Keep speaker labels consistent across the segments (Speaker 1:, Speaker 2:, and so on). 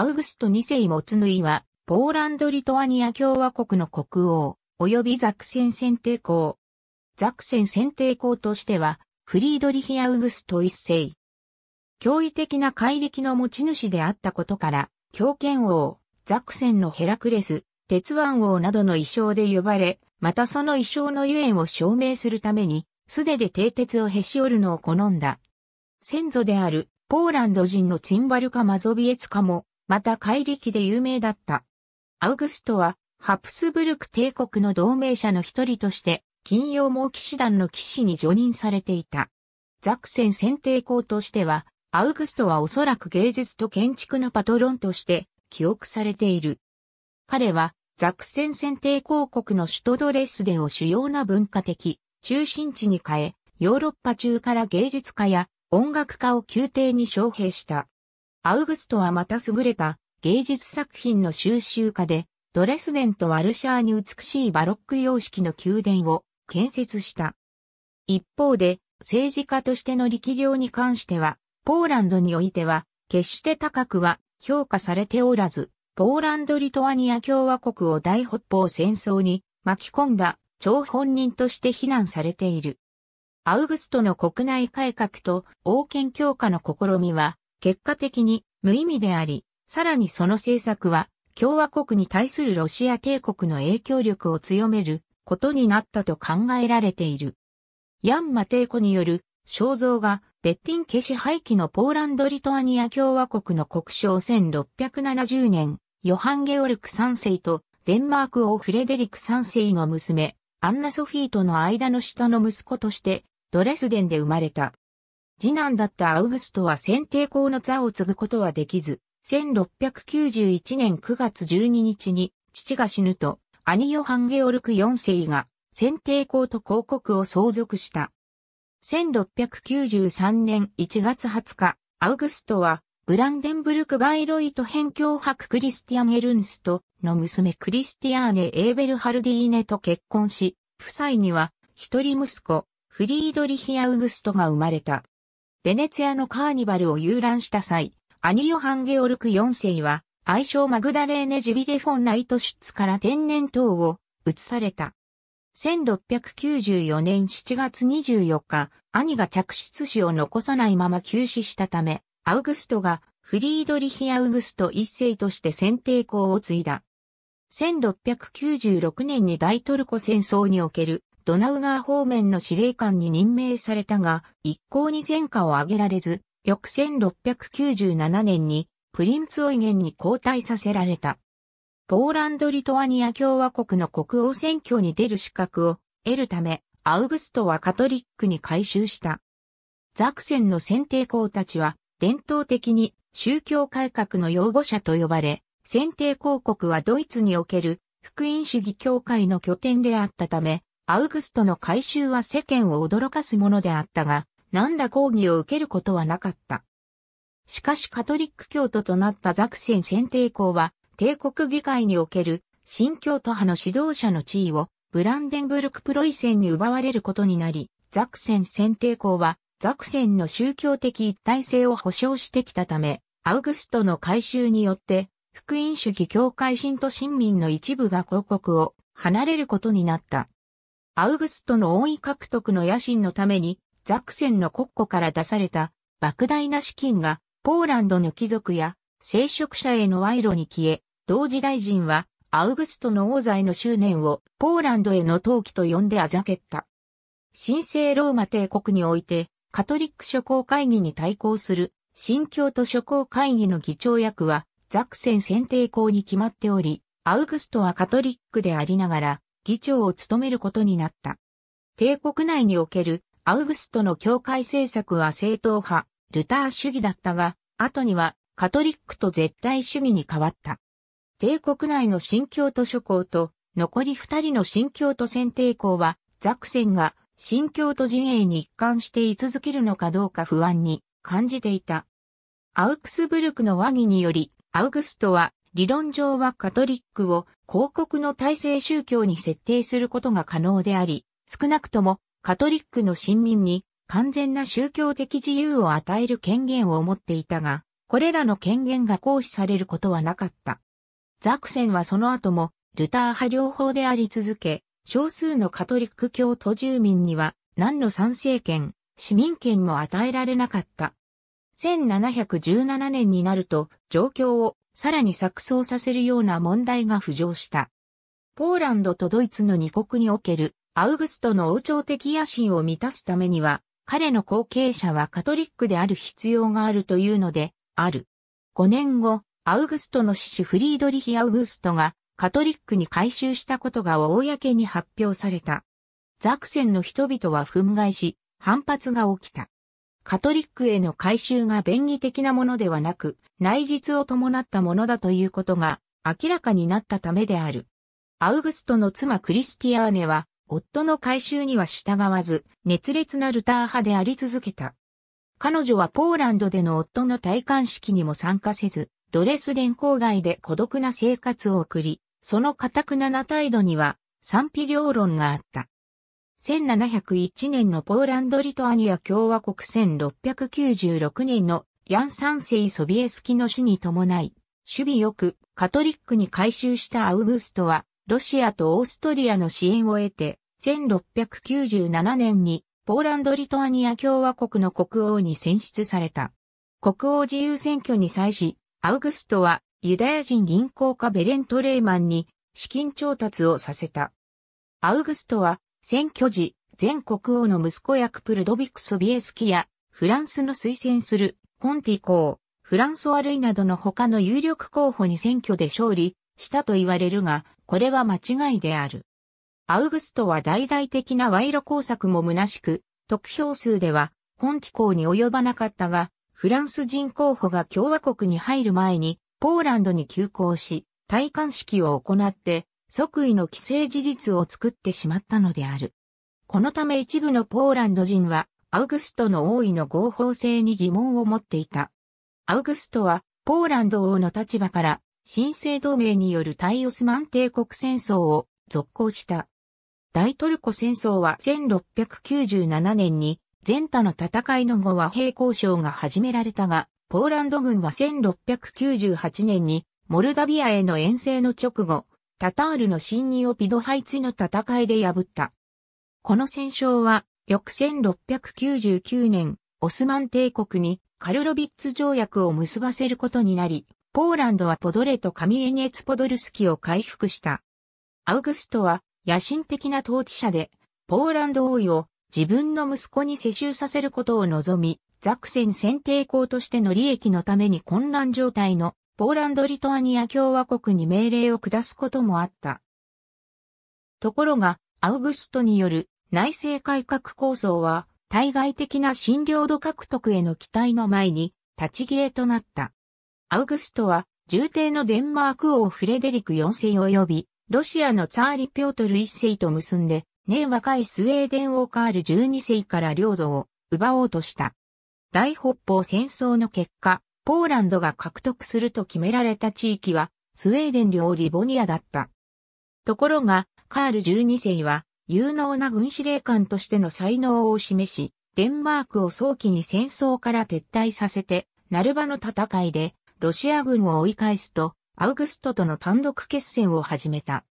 Speaker 1: アウグスト2世モツヌイは、ポーランド・リトアニア共和国の国王、及びザクセン選定校。ザクセン選定校としては、フリードリヒ・アウグスト1世。驚異的な怪力の持ち主であったことから、狂犬王、ザクセンのヘラクレス、鉄腕王などの衣装で呼ばれ、またその衣装のゆえんを証明するために、素手で蹄鉄をへし折るのを好んだ。先祖である、ポーランド人のツィンバルカ・マゾビエツカも、また怪力で有名だった。アウグストは、ハプスブルク帝国の同盟者の一人として、金曜猛騎士団の騎士に除任されていた。ザクセン選定校としては、アウグストはおそらく芸術と建築のパトロンとして記憶されている。彼は、ザクセン選定公国の首都ドレスデを主要な文化的中心地に変え、ヨーロッパ中から芸術家や音楽家を宮廷に招聘した。アウグストはまた優れた芸術作品の収集家で、ドレスデンとワルシャーに美しいバロック様式の宮殿を建設した。一方で、政治家としての力量に関しては、ポーランドにおいては、決して高くは評価されておらず、ポーランド・リトアニア共和国を大北方戦争に巻き込んだ張本人として非難されている。アウグストの国内改革と王権強化の試みは、結果的に無意味であり、さらにその政策は共和国に対するロシア帝国の影響力を強めることになったと考えられている。ヤン・マテイコによる肖像がベッティンケし廃棄のポーランド・リトアニア共和国の国章1670年、ヨハン・ゲオルク3世とデンマーク王フレデリク3世の娘、アンナ・ソフィーとの間の下の息子として、ドレスデンで生まれた。次男だったアウグストは先帝公の座を継ぐことはできず、1691年9月12日に父が死ぬと、兄ヨハン・ゲオルク4世が先帝公と広告を相続した。1693年1月20日、アウグストはブランデンブルク・バイロイト辺境伯クリスティアン・エルンストの娘クリスティアーネ・エーベル・ハルディーネと結婚し、夫妻には一人息子、フリードリヒ・アウグストが生まれた。ベネツィアのカーニバルを遊覧した際、兄ヨハン・ゲオルク4世は、愛称マグダレーネ・ジビレ・フォン・ナイト・シュツから天然痘を移された。1694年7月24日、兄が着出死を残さないまま急死したため、アウグストがフリードリヒ・アウグスト一世として選定校を継いだ。1696年に大トルコ戦争におけるドナウ川方面の司令官に任命されたが、一向に戦果を上げられず、翌1697年にプリンツオイゲンに交代させられた。ポーランド・リトアニア共和国の国王選挙に出る資格を得るため、アウグストはカトリックに改修した。ザクセンの選定校たちは、伝統的に宗教改革の擁護者と呼ばれ、選定公国はドイツにおける福音主義教会の拠点であったため、アウグストの改修は世間を驚かすものであったが、何ら抗議を受けることはなかった。しかしカトリック教徒となったザクセン選定校は、帝国議会における新教徒派の指導者の地位をブランデンブルクプロイセンに奪われることになり、ザクセン選定校はザクセンの宗教的一体性を保障してきたため、アウグストの改修によって、福音主義教会信徒新民の一部が広告を離れることになった。アウグストの王位獲得の野心のために、ザクセンの国庫から出された、莫大な資金が、ポーランドの貴族や、聖職者への賄賂に消え、同時大臣は、アウグストの王座への執念を、ポーランドへの投機と呼んであざけった。神聖ローマ帝国において、カトリック諸侯会議に対抗する、新教徒諸侯会議の議長役は、ザクセン選定校に決まっており、アウグストはカトリックでありながら、議長を務めることになった。帝国内におけるアウグストの教会政策は正統派、ルター主義だったが、後にはカトリックと絶対主義に変わった。帝国内の新教徒諸侯と残り二人の新教徒選定校は、ザクセンが新教徒陣営に一貫して居続けるのかどうか不安に感じていた。アウクスブルクの和議により、アウグストは理論上はカトリックを広告の体制宗教に設定することが可能であり、少なくともカトリックの親民に完全な宗教的自由を与える権限を持っていたが、これらの権限が行使されることはなかった。ザクセンはその後もルター派両方であり続け、少数のカトリック教徒住民には何の賛成権、市民権も与えられなかった。1717年になると状況をさらに錯綜させるような問題が浮上した。ポーランドとドイツの二国におけるアウグストの王朝的野心を満たすためには、彼の後継者はカトリックである必要があるというので、ある。5年後、アウグストの死士フリードリヒ・アウグストがカトリックに改宗したことが公に発表された。ザクセンの人々は憤慨し、反発が起きた。カトリックへの改修が便宜的なものではなく、内実を伴ったものだということが明らかになったためである。アウグストの妻クリスティアーネは、夫の改修には従わず、熱烈なルター派であり続けた。彼女はポーランドでの夫の戴冠式にも参加せず、ドレスデン郊外で孤独な生活を送り、その堅くなな態度には賛否両論があった。1701年のポーランド・リトアニア共和国1696年のヤン・三世ソビエスキの死に伴い、守備よくカトリックに改修したアウグストは、ロシアとオーストリアの支援を得て、1697年にポーランド・リトアニア共和国の国王に選出された。国王自由選挙に際し、アウグストはユダヤ人銀行家ベレント・レーマンに資金調達をさせた。アウグストは選挙時、前国王の息子役プルドビック・ソビエスキや、フランスの推薦するコンティ公、フランソワルイなどの他の有力候補に選挙で勝利したと言われるが、これは間違いである。アウグストは大々的な賄賂工作も虚しく、得票数ではコンティ公に及ばなかったが、フランス人候補が共和国に入る前に、ポーランドに急行し、戴冠式を行って、即位の既成事実を作ってしまったのである。このため一部のポーランド人は、アウグストの王位の合法性に疑問を持っていた。アウグストは、ポーランド王の立場から、新生同盟によるタイオスマン帝国戦争を続行した。大トルコ戦争は1697年に、前他の戦いの後は平交渉が始められたが、ポーランド軍は1698年に、モルダビアへの遠征の直後、タタールの侵入をピドハイツの戦いで破った。この戦勝は、翌1699年、オスマン帝国にカルロビッツ条約を結ばせることになり、ポーランドはポドレとカミエニエツ・ポドルスキを回復した。アウグストは野心的な統治者で、ポーランド王位を自分の息子に世襲させることを望み、ザクセン選定校としての利益のために混乱状態のポーランド・リトアニア共和国に命令を下すこともあった。ところが、アウグストによる内政改革構想は、対外的な新領土獲得への期待の前に、立ち消えとなった。アウグストは、重帝のデンマーク王フレデリク4世及び、ロシアのツァーリ・ピョートル1世と結んで、年若いスウェーデン王カール12世から領土を奪おうとした。大北方戦争の結果、ポーランドが獲得すると決められた地域は、スウェーデン領リボニアだった。ところが、カール12世は、有能な軍司令官としての才能を示し、デンマークを早期に戦争から撤退させて、ナルバの戦いで、ロシア軍を追い返すと、アウグストとの単独決戦を始めた。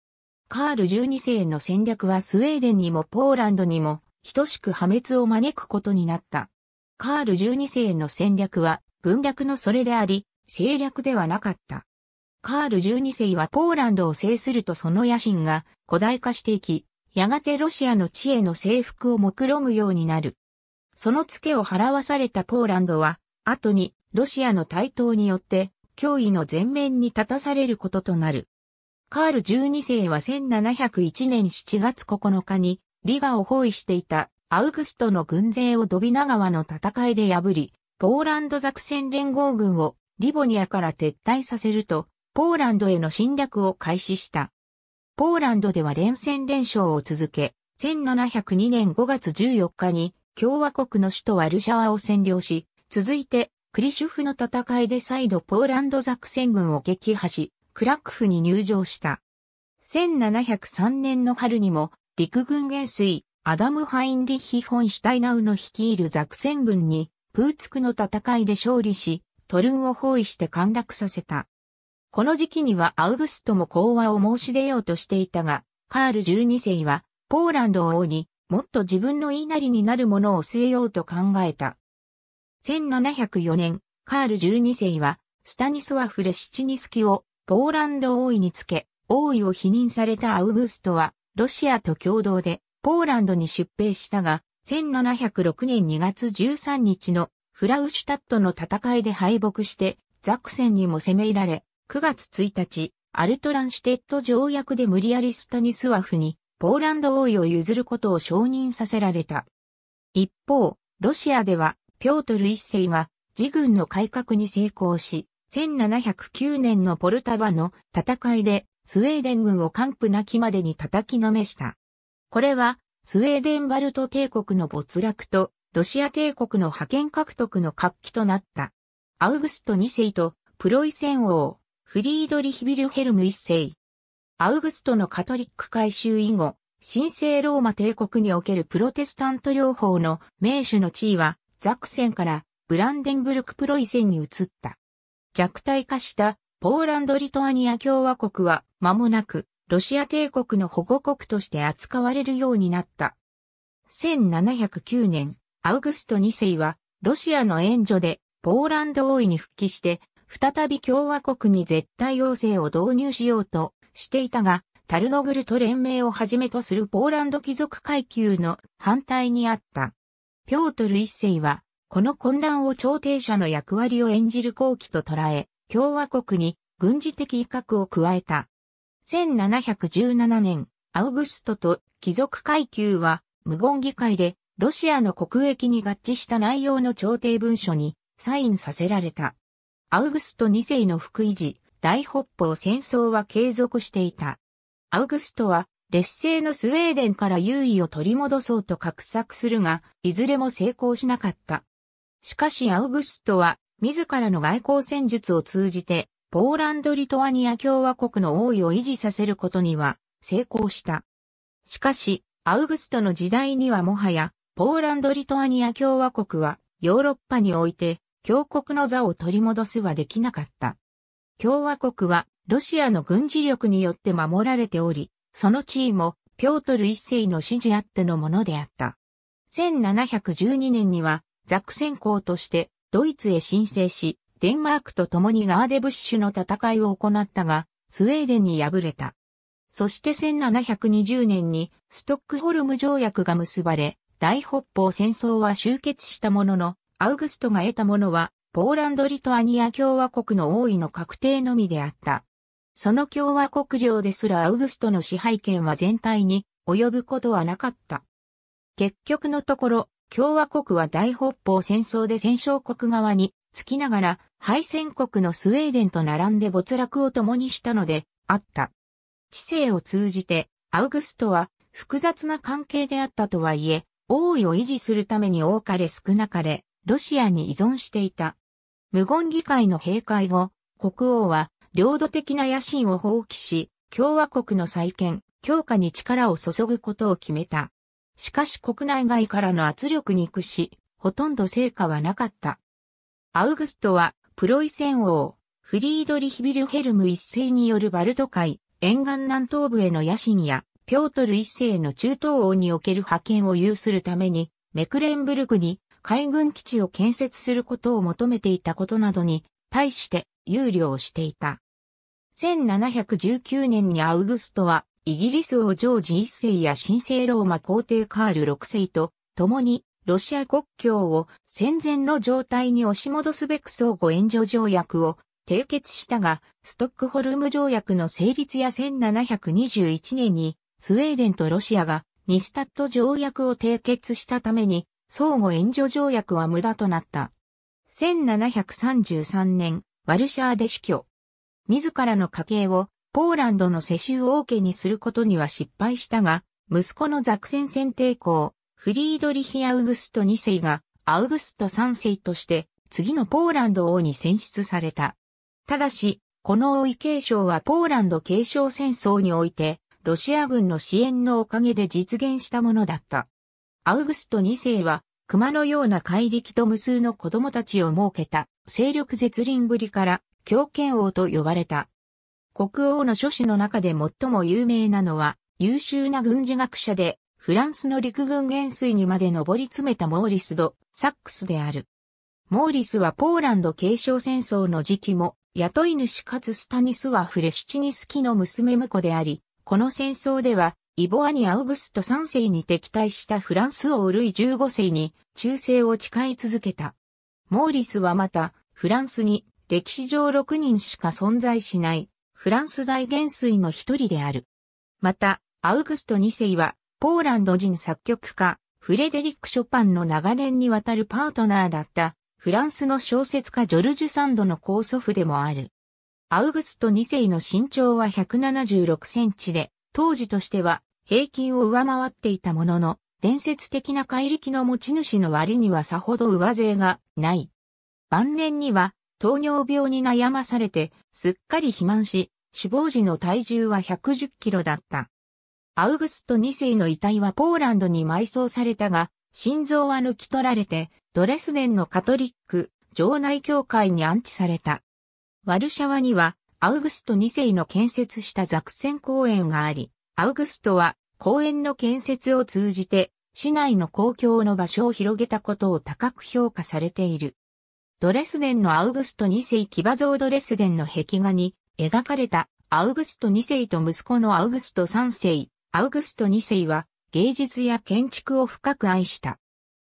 Speaker 1: カール12世の戦略はスウェーデンにもポーランドにも、等しく破滅を招くことになった。カール12世の戦略は、文略のそれであり、政略ではなかった。カール12世はポーランドを制するとその野心が古代化していき、やがてロシアの地への征服を目論むようになる。その付けを払わされたポーランドは、後にロシアの台頭によって脅威の前面に立たされることとなる。カール12世は1701年7月9日にリガを包囲していたアウグストの軍勢をドビナ川の戦いで破り、ポーランド作戦連合軍をリボニアから撤退させると、ポーランドへの侵略を開始した。ポーランドでは連戦連勝を続け、1702年5月14日に共和国の首都ワルシャワを占領し、続いてクリシュフの戦いで再度ポーランド作戦軍を撃破し、クラックフに入場した。1703年の春にも陸軍元帥アダム・ハインリッヒ・フォン・シュタイナウの率いるザクセン軍にプーツクの戦いで勝利し、トルンを包囲して陥落させた。この時期にはアウグストも講和を申し出ようとしていたが、カール12世は、ポーランド王に、もっと自分の言いなりになるものを据えようと考えた。1704年、カール12世は、スタニスワフ・レシチニスキを、ポーランド王位につけ、王位を否認されたアウグストは、ロシアと共同で、ポーランドに出兵したが、1706年2月13日のフラウシュタットの戦いで敗北してザクセンにも攻め入られ、9月1日、アルトランシュテット条約で無理やりスタニスワフにポーランド王位を譲ることを承認させられた。一方、ロシアでは、ピョートル一世が自軍の改革に成功し、1709年のポルタバの戦いでスウェーデン軍を完膚なきまでに叩きのめした。これはスウェーデンバルト帝国の没落と、ロシア帝国の覇権獲得の活気となった。アウグスト2世と、プロイセン王、フリードリヒ・ビルヘルム1世。アウグストのカトリック改修以後、神聖ローマ帝国におけるプロテスタント療法の名手の地位は、ザクセンからブランデンブルク・プロイセンに移った。弱体化したポーランド・リトアニア共和国は間もなくロシア帝国の保護国として扱われるようになった。1709年、アウグスト2世は、ロシアの援助で、ポーランド王位に復帰して、再び共和国に絶対王政を導入しようとしていたが、タルノグルト連盟をはじめとするポーランド貴族階級の反対にあった。ピョートル一世は、この混乱を調停者の役割を演じる後期と捉え、共和国に軍事的威嚇を加えた。1717年、アウグストと貴族階級は、無言議会で、ロシアの国益に合致した内容の調停文書に、サインさせられた。アウグスト2世の福維持、大北方戦争は継続していた。アウグストは、劣勢のスウェーデンから優位を取り戻そうと画策するが、いずれも成功しなかった。しかしアウグストは、自らの外交戦術を通じて、ポーランド・リトアニア共和国の王位を維持させることには成功した。しかし、アウグストの時代にはもはや、ポーランド・リトアニア共和国はヨーロッパにおいて強国の座を取り戻すはできなかった。共和国はロシアの軍事力によって守られており、その地位もピョートル一世の指示あってのものであった。1712年にはザクセン公としてドイツへ申請し、デンマークと共にガーデブッシュの戦いを行ったが、スウェーデンに敗れた。そして1720年にストックホルム条約が結ばれ、大北方戦争は終結したものの、アウグストが得たものは、ポーランド・リトアニア共和国の王位の確定のみであった。その共和国領ですらアウグストの支配権は全体に及ぶことはなかった。結局のところ、共和国は大北方戦争で戦勝国側につきながら敗戦国のスウェーデンと並んで没落を共にしたので、あった。知性を通じて、アウグストは複雑な関係であったとはいえ、王位を維持するために多かれ少なかれ、ロシアに依存していた。無言議会の閉会後、国王は領土的な野心を放棄し、共和国の再建、強化に力を注ぐことを決めた。しかし国内外からの圧力に屈し、ほとんど成果はなかった。アウグストはプロイセン王、フリードリヒビルヘルム一世によるバルト海、沿岸南東部への野心や、ピョートル一世の中東王における派遣を有するために、メクレンブルクに海軍基地を建設することを求めていたことなどに、対して憂慮をしていた。1719年にアウグストは、イギリス王ジョージ一世や神聖ローマ皇帝カール六世と、共にロシア国境を戦前の状態に押し戻すべく相互援助条約を締結したが、ストックホルム条約の成立や1721年にスウェーデンとロシアがニスタット条約を締結したために相互援助条約は無駄となった。1733年、ワルシャーで死去。自らの家系をポーランドの世襲王家にすることには失敗したが、息子のザクセン選定校、フリードリヒ・アウグスト2世がアウグスト3世として次のポーランド王に選出された。ただし、この王位継承はポーランド継承戦争においてロシア軍の支援のおかげで実現したものだった。アウグスト2世は熊のような怪力と無数の子供たちを設けた勢力絶倫ぶりから狂犬王と呼ばれた。国王の諸子の中で最も有名なのは優秀な軍事学者でフランスの陸軍元帥にまで上り詰めたモーリス・ド・サックスである。モーリスはポーランド継承戦争の時期も、雇い主かつスタニスはフ・レシチニスキの娘婿であり、この戦争では、イボアニ・アウグスト3世に敵対したフランス王ルイ15世に忠誠を誓い続けた。モーリスはまた、フランスに歴史上6人しか存在しない、フランス大元帥の一人である。また、アウグスト2世は、ポーランド人作曲家、フレデリック・ショパンの長年にわたるパートナーだったフランスの小説家ジョルジュ・サンドの高祖父でもある。アウグスト2世の身長は176センチで、当時としては平均を上回っていたものの、伝説的な怪力の持ち主の割にはさほど上勢がない。晩年には糖尿病に悩まされて、すっかり肥満し、死亡時の体重は110キロだった。アウグスト2世の遺体はポーランドに埋葬されたが、心臓は抜き取られて、ドレスデンのカトリック、城内教会に安置された。ワルシャワには、アウグスト2世の建設したザクセン公園があり、アウグストは公園の建設を通じて、市内の公共の場所を広げたことを高く評価されている。ドレスデンのアウグスト2世騎馬像ドレスデンの壁画に描かれたアウグスト2世と息子のアウグスト3世、アウグスト2世は芸術や建築を深く愛した。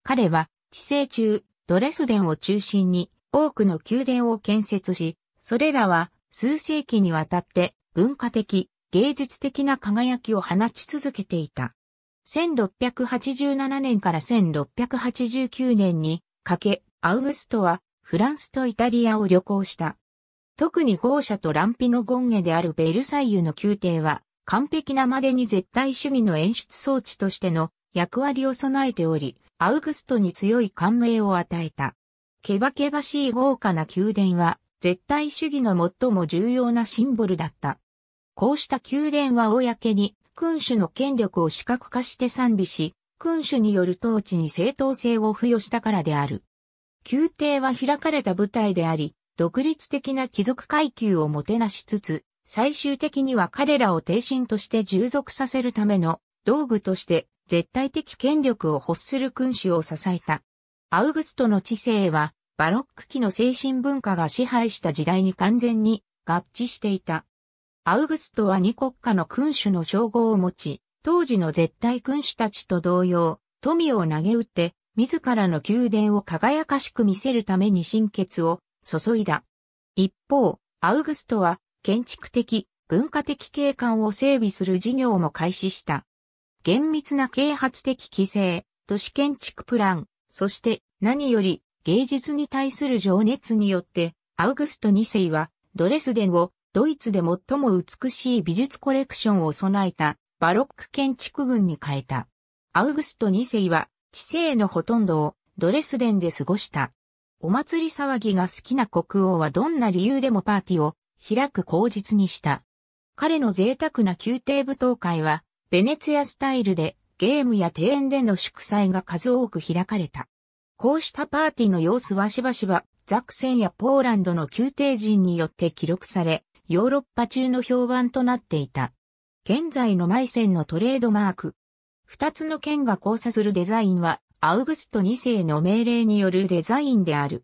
Speaker 1: 彼は、治世中、ドレスデンを中心に多くの宮殿を建設し、それらは数世紀にわたって文化的、芸術的な輝きを放ち続けていた。1687年から1689年にかけ、アウグストはフランスとイタリアを旅行した。特に豪舎と乱費の権下であるベルサイユの宮廷は完璧なまでに絶対主義の演出装置としての役割を備えており、アウグストに強い感銘を与えた。けばけばしい豪華な宮殿は、絶対主義の最も重要なシンボルだった。こうした宮殿は公に、君主の権力を視覚化して賛美し、君主による統治に正当性を付与したからである。宮廷は開かれた舞台であり、独立的な貴族階級をもてなしつつ、最終的には彼らを帝神として従属させるための道具として絶対的権力を欲する君主を支えた。アウグストの知性はバロック期の精神文化が支配した時代に完全に合致していた。アウグストは二国家の君主の称号を持ち、当時の絶対君主たちと同様、富を投げ打って、自らの宮殿を輝かしく見せるために心血を注いだ。一方、アウグストは建築的、文化的景観を整備する事業も開始した。厳密な啓発的規制、都市建築プラン、そして何より芸術に対する情熱によって、アウグスト2世はドレスデンをドイツで最も美しい美術コレクションを備えたバロック建築群に変えた。アウグスト2世は知性のほとんどをドレスデンで過ごした。お祭り騒ぎが好きな国王はどんな理由でもパーティーを開く口実にした。彼の贅沢な宮廷舞踏会は、ベネツィアスタイルで、ゲームや庭園での祝祭が数多く開かれた。こうしたパーティーの様子はしばしば、ザクセンやポーランドの宮廷人によって記録され、ヨーロッパ中の評判となっていた。現在のマイセンのトレードマーク。二つの剣が交差するデザインは、アウグスト2世の命令によるデザインである。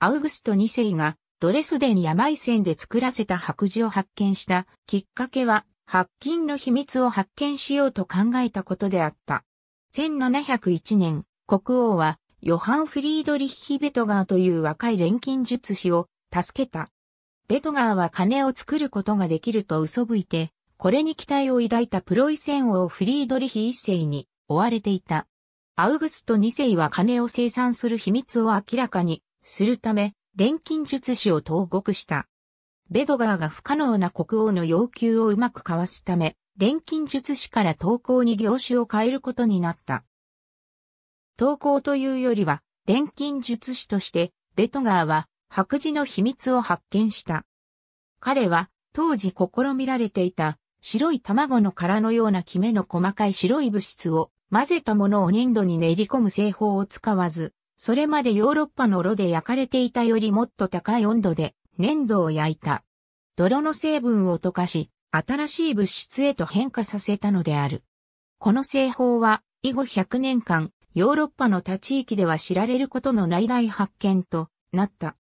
Speaker 1: アウグスト2世がドレスデン病線で作らせた白磁を発見したきっかけは、白金の秘密を発見しようと考えたことであった。1701年、国王は、ヨハン・フリードリッヒ・ベトガーという若い錬金術師を助けた。ベトガーは金を作ることができると嘘吹いて、これに期待を抱いたプロイセン王フリードリヒ一世に追われていた。アウグスト2世は金を生産する秘密を明らかにするため、錬金術師を投獄した。ベドガーが不可能な国王の要求をうまくかわすため、錬金術師から投稿に業種を変えることになった。投稿というよりは、錬金術師として、ベトガーは白磁の秘密を発見した。彼は、当時試みられていた、白い卵の殻のようなキメの細かい白い物質を混ぜたものを粘土に練り込む製法を使わず、それまでヨーロッパの炉で焼かれていたよりもっと高い温度で粘土を焼いた。泥の成分を溶かし、新しい物質へと変化させたのである。この製法は、以後100年間、ヨーロッパの他地域では知られることのない大発見となった。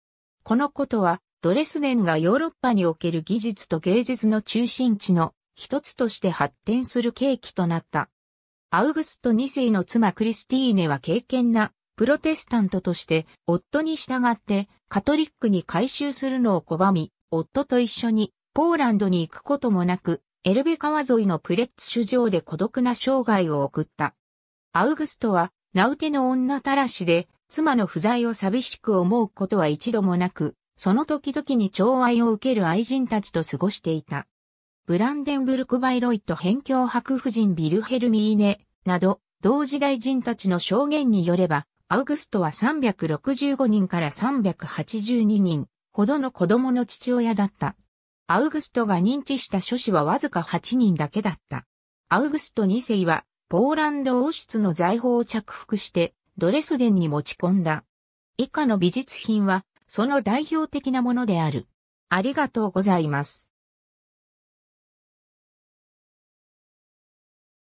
Speaker 1: このことは、ドレスデンがヨーロッパにおける技術と芸術の中心地の一つとして発展する契機となった。アウグスト2世の妻クリスティーネは敬虔なプロテスタントとして夫に従ってカトリックに改宗するのを拒み、夫と一緒にポーランドに行くこともなく、エルベ川沿いのプレッツ首上で孤独な生涯を送った。アウグストは、ナウテの女たらしで、妻の不在を寂しく思うことは一度もなく、その時々に寵愛を受ける愛人たちと過ごしていた。ブランデンブルク・バイロイト辺境白夫人ビルヘルミーネなど、同時代人たちの証言によれば、アウグストは365人から382人ほどの子供の父親だった。アウグストが認知した諸子はわずか8人だけだった。アウグスト2世は、ポーランド王室の財宝を着服して、ドレスデンに持ち込んだ。以下の美術品は、その代表的なものである。ありがとうございます。